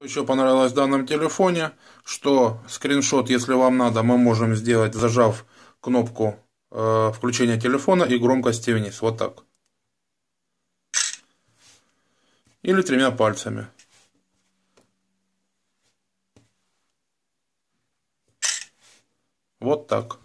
Еще понравилось в данном телефоне, что скриншот, если вам надо, мы можем сделать, зажав кнопку э, включения телефона и громкости вниз. Вот так. Или тремя пальцами. Вот так.